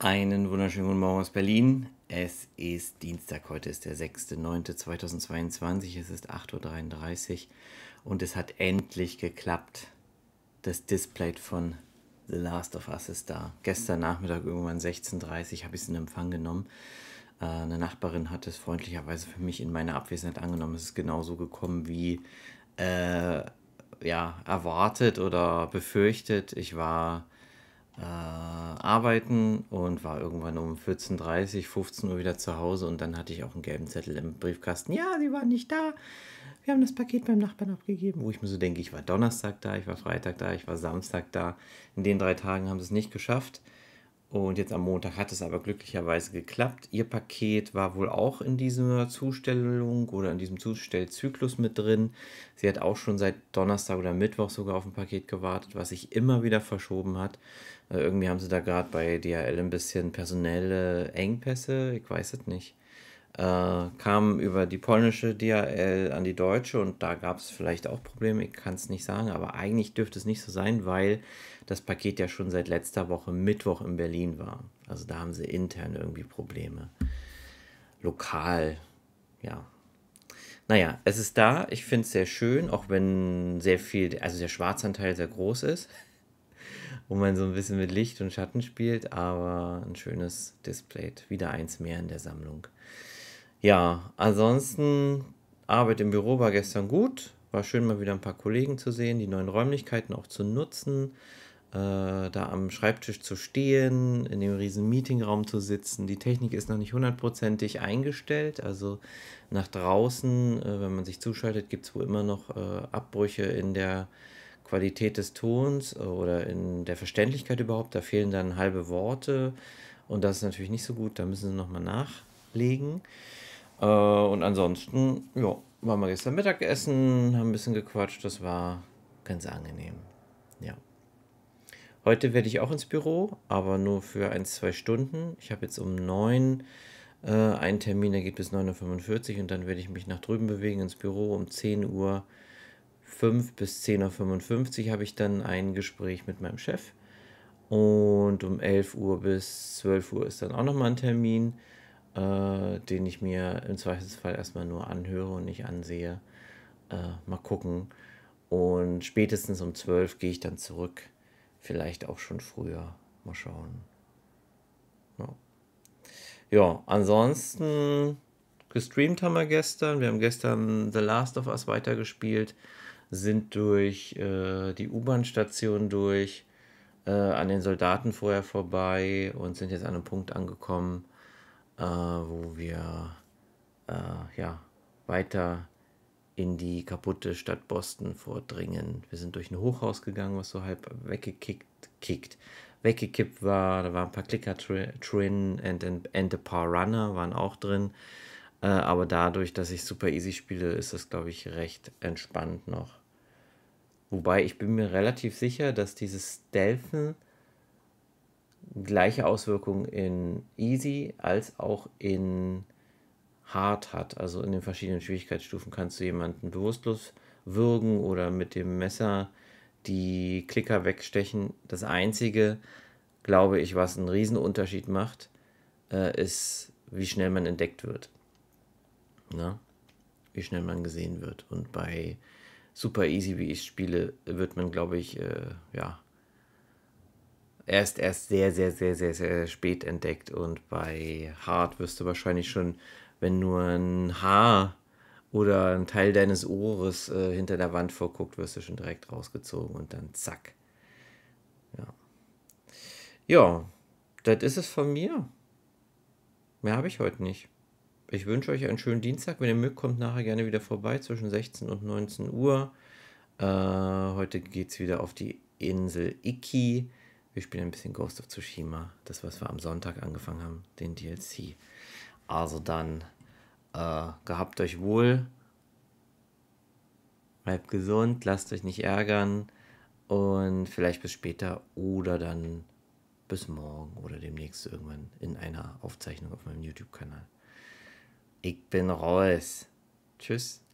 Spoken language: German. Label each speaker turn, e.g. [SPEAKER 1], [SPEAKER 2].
[SPEAKER 1] Einen wunderschönen guten Morgen aus Berlin. Es ist Dienstag, heute ist der 6.9.2022, es ist 8.33 Uhr und es hat endlich geklappt. Das Display von The Last of Us ist da. Gestern Nachmittag irgendwann 16.30 Uhr habe ich es in Empfang genommen. Äh, eine Nachbarin hat es freundlicherweise für mich in meiner Abwesenheit angenommen. Es ist genauso gekommen wie äh, ja, erwartet oder befürchtet. Ich war äh, arbeiten und war irgendwann um 14.30 Uhr, 15 Uhr wieder zu Hause und dann hatte ich auch einen gelben Zettel im Briefkasten. Ja, sie waren nicht da. Wir haben das Paket beim Nachbarn abgegeben. Wo ich mir so denke, ich war Donnerstag da, ich war Freitag da, ich war Samstag da. In den drei Tagen haben sie es nicht geschafft. Und jetzt am Montag hat es aber glücklicherweise geklappt. Ihr Paket war wohl auch in dieser Zustellung oder in diesem Zustellzyklus mit drin. Sie hat auch schon seit Donnerstag oder Mittwoch sogar auf ein Paket gewartet, was sich immer wieder verschoben hat. Äh, irgendwie haben sie da gerade bei DHL ein bisschen personelle Engpässe. Ich weiß es nicht äh, kamen über die polnische DHL an die deutsche und da gab es vielleicht auch Probleme, ich kann es nicht sagen, aber eigentlich dürfte es nicht so sein, weil das Paket ja schon seit letzter Woche Mittwoch in Berlin war. Also da haben sie intern irgendwie Probleme. Lokal, ja, naja, es ist da. Ich finde es sehr schön, auch wenn sehr viel, also der Schwarzanteil sehr groß ist, wo man so ein bisschen mit Licht und Schatten spielt, aber ein schönes Display. Wieder eins mehr in der Sammlung. Ja, ansonsten Arbeit im Büro war gestern gut. War schön, mal wieder ein paar Kollegen zu sehen, die neuen Räumlichkeiten auch zu nutzen, äh, da am Schreibtisch zu stehen, in dem riesen Meetingraum zu sitzen. Die Technik ist noch nicht hundertprozentig eingestellt, also nach draußen, äh, wenn man sich zuschaltet, gibt es wohl immer noch äh, Abbrüche in der Qualität des Tons oder in der Verständlichkeit überhaupt. Da fehlen dann halbe Worte und das ist natürlich nicht so gut, da müssen sie nochmal nach legen. Äh, und ansonsten, ja, waren wir gestern Mittagessen, haben ein bisschen gequatscht, das war ganz angenehm. Ja. Heute werde ich auch ins Büro, aber nur für ein, zwei Stunden. Ich habe jetzt um 9 äh, einen Termin, der geht bis 9.45 Uhr und dann werde ich mich nach drüben bewegen ins Büro. Um 10 Uhr bis 10.55 Uhr habe ich dann ein Gespräch mit meinem Chef. Und um 11 Uhr bis 12 Uhr ist dann auch nochmal ein Termin äh, den ich mir im Zweifelsfall erstmal nur anhöre und nicht ansehe. Äh, mal gucken. Und spätestens um 12 gehe ich dann zurück. Vielleicht auch schon früher. Mal schauen. Ja, ja ansonsten gestreamt haben wir gestern. Wir haben gestern The Last of Us weitergespielt, sind durch äh, die U-Bahn-Station durch, äh, an den Soldaten vorher vorbei und sind jetzt an einem Punkt angekommen, äh, wo wir äh, ja, weiter in die kaputte Stadt Boston vordringen. Wir sind durch ein Hochhaus gegangen, was so halb weggekickt kickt, weggekippt war. Da waren ein paar Clicker drin and, and, and ein paar Runner waren auch drin. Äh, aber dadurch, dass ich super easy spiele, ist das, glaube ich, recht entspannt noch. Wobei ich bin mir relativ sicher, dass dieses Stealthen gleiche Auswirkungen in Easy als auch in Hard hat. Also in den verschiedenen Schwierigkeitsstufen kannst du jemanden bewusstlos würgen oder mit dem Messer die Klicker wegstechen. Das Einzige, glaube ich, was einen Riesenunterschied macht, äh, ist, wie schnell man entdeckt wird. Na? Ne? Wie schnell man gesehen wird. Und bei Super Easy, wie ich spiele, wird man, glaube ich, äh, ja, er erst sehr, sehr, sehr, sehr, sehr spät entdeckt. Und bei Hart wirst du wahrscheinlich schon, wenn nur ein Haar oder ein Teil deines Ohres äh, hinter der Wand vorguckt, wirst du schon direkt rausgezogen und dann zack. Ja. Ja, das ist es von mir. Mehr habe ich heute nicht. Ich wünsche euch einen schönen Dienstag. Wenn ihr mögt, kommt nachher gerne wieder vorbei zwischen 16 und 19 Uhr. Äh, heute geht es wieder auf die Insel Iki. Wir spielen ein bisschen Ghost of Tsushima, das, was wir am Sonntag angefangen haben, den DLC. Also dann, äh, gehabt euch wohl, bleibt gesund, lasst euch nicht ärgern und vielleicht bis später oder dann bis morgen oder demnächst irgendwann in einer Aufzeichnung auf meinem YouTube-Kanal. Ich bin Reus. Tschüss.